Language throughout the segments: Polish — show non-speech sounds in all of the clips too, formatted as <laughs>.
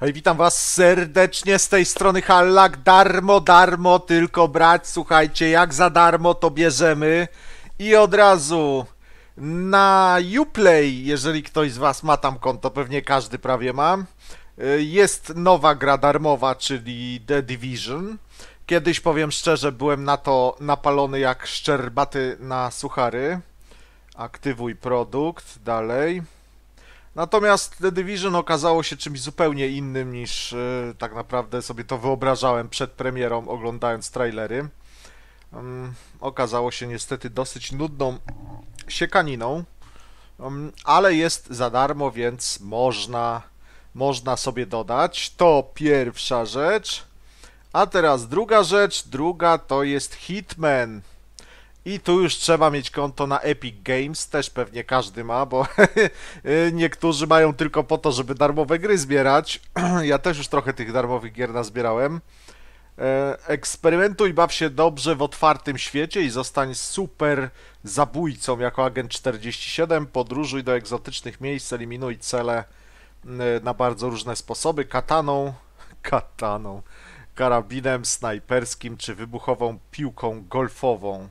Hej, witam was serdecznie z tej strony Hallak. Darmo, darmo, tylko brać. Słuchajcie, jak za darmo to bierzemy. I od razu na Uplay, jeżeli ktoś z was ma tam konto, pewnie każdy prawie ma, y, jest nowa gra darmowa, czyli The Division. Kiedyś, powiem szczerze, byłem na to napalony jak szczerbaty na suchary. Aktywuj produkt, dalej. Natomiast The Division okazało się czymś zupełnie innym niż yy, tak naprawdę sobie to wyobrażałem przed premierą, oglądając trailery. Um, okazało się niestety dosyć nudną siekaniną, um, ale jest za darmo, więc można, można sobie dodać. To pierwsza rzecz. A teraz druga rzecz. Druga to jest Hitman. I tu już trzeba mieć konto na Epic Games, też pewnie każdy ma, bo <laughs> niektórzy mają tylko po to, żeby darmowe gry zbierać. <clears throat> ja też już trochę tych darmowych gier nazbierałem. E, eksperymentuj, baw się dobrze w otwartym świecie i zostań super zabójcą jako agent 47. Podróżuj do egzotycznych miejsc, eliminuj cele na bardzo różne sposoby. Kataną, <laughs> kataną, karabinem snajperskim czy wybuchową piłką golfową.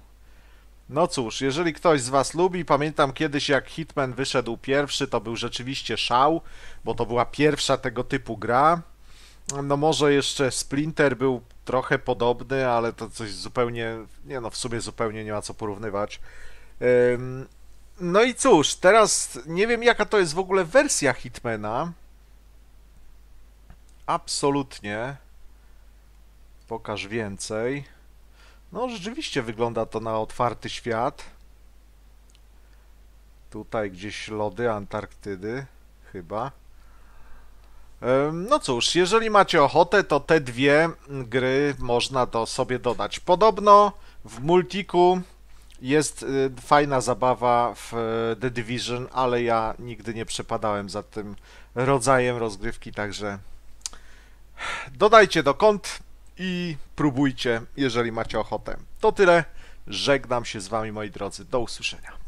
No cóż, jeżeli ktoś z Was lubi, pamiętam kiedyś jak Hitman wyszedł pierwszy, to był rzeczywiście szał, bo to była pierwsza tego typu gra. No może jeszcze Splinter był trochę podobny, ale to coś zupełnie, nie no w sumie zupełnie nie ma co porównywać. No i cóż, teraz nie wiem jaka to jest w ogóle wersja Hitmana. Absolutnie. Pokaż więcej. No, rzeczywiście wygląda to na otwarty świat. Tutaj gdzieś lody Antarktydy, chyba. No cóż, jeżeli macie ochotę, to te dwie gry można do sobie dodać. Podobno w Multiku jest y, fajna zabawa w y, The Division, ale ja nigdy nie przepadałem za tym rodzajem rozgrywki, także dodajcie do kont i próbujcie, jeżeli macie ochotę. To tyle. Żegnam się z Wami, moi drodzy. Do usłyszenia.